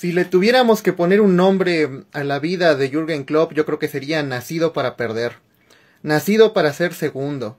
Si le tuviéramos que poner un nombre a la vida de Jürgen Klopp, yo creo que sería nacido para perder, nacido para ser segundo,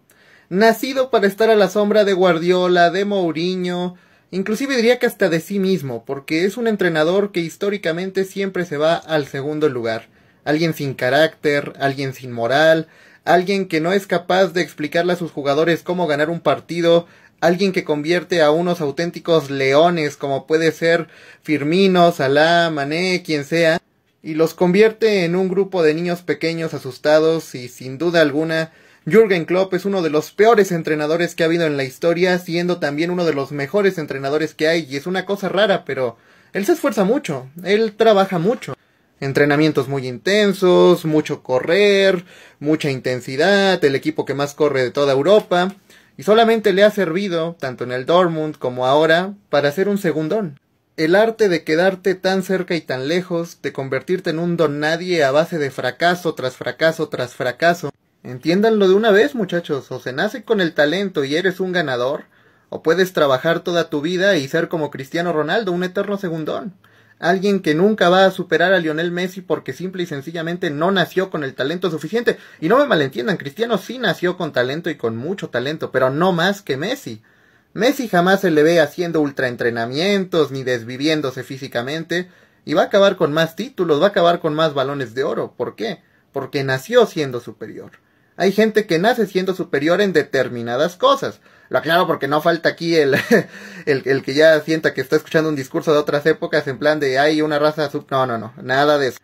nacido para estar a la sombra de Guardiola, de Mourinho, inclusive diría que hasta de sí mismo, porque es un entrenador que históricamente siempre se va al segundo lugar, alguien sin carácter, alguien sin moral, alguien que no es capaz de explicarle a sus jugadores cómo ganar un partido alguien que convierte a unos auténticos leones, como puede ser Firmino, Salah, Mané, quien sea, y los convierte en un grupo de niños pequeños asustados y sin duda alguna Jürgen Klopp es uno de los peores entrenadores que ha habido en la historia, siendo también uno de los mejores entrenadores que hay, y es una cosa rara, pero él se esfuerza mucho, él trabaja mucho. Entrenamientos muy intensos, mucho correr, mucha intensidad, el equipo que más corre de toda Europa y solamente le ha servido, tanto en el Dortmund como ahora, para ser un segundón. El arte de quedarte tan cerca y tan lejos, de convertirte en un don nadie a base de fracaso tras fracaso tras fracaso. Entiéndanlo de una vez, muchachos, o se nace con el talento y eres un ganador, o puedes trabajar toda tu vida y ser como Cristiano Ronaldo, un eterno segundón alguien que nunca va a superar a Lionel Messi porque simple y sencillamente no nació con el talento suficiente. Y no me malentiendan, Cristiano sí nació con talento y con mucho talento, pero no más que Messi. Messi jamás se le ve haciendo ultraentrenamientos ni desviviéndose físicamente y va a acabar con más títulos, va a acabar con más balones de oro. ¿Por qué? Porque nació siendo superior. Hay gente que nace siendo superior en determinadas cosas. Lo aclaro porque no falta aquí el, el, que ya sienta que está escuchando un discurso de otras épocas en plan de hay una raza sub. No, no, no, nada de eso.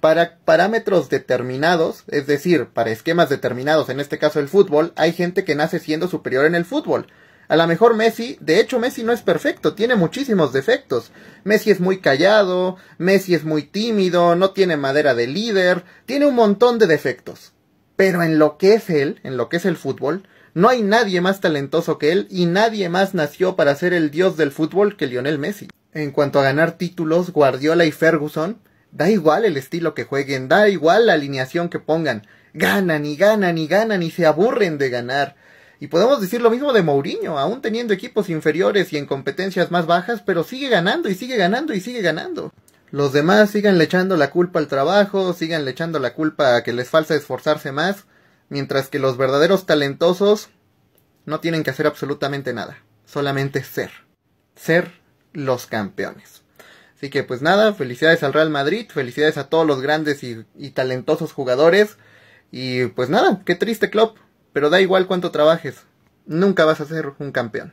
Para parámetros determinados, es decir, para esquemas determinados, en este caso el fútbol, hay gente que nace siendo superior en el fútbol. A lo mejor Messi, de hecho Messi no es perfecto, tiene muchísimos defectos. Messi es muy callado, Messi es muy tímido, no tiene madera de líder, tiene un montón de defectos. Pero en lo que es él, en lo que es el fútbol, no hay nadie más talentoso que él y nadie más nació para ser el dios del fútbol que Lionel Messi. En cuanto a ganar títulos, Guardiola y Ferguson, da igual el estilo que jueguen, da igual la alineación que pongan, ganan y ganan y ganan y se aburren de ganar. Y podemos decir lo mismo de Mourinho, aún teniendo equipos inferiores y en competencias más bajas, pero sigue ganando y sigue ganando y sigue ganando. Los demás sigan le echando la culpa al trabajo, sigan le echando la culpa a que les falta esforzarse más, Mientras que los verdaderos talentosos no tienen que hacer absolutamente nada, solamente ser, ser los campeones. Así que pues nada, felicidades al Real Madrid, felicidades a todos los grandes y, talentosos jugadores. Y pues nada, qué triste club. pero da igual cuánto trabajes, nunca vas a ser un campeón.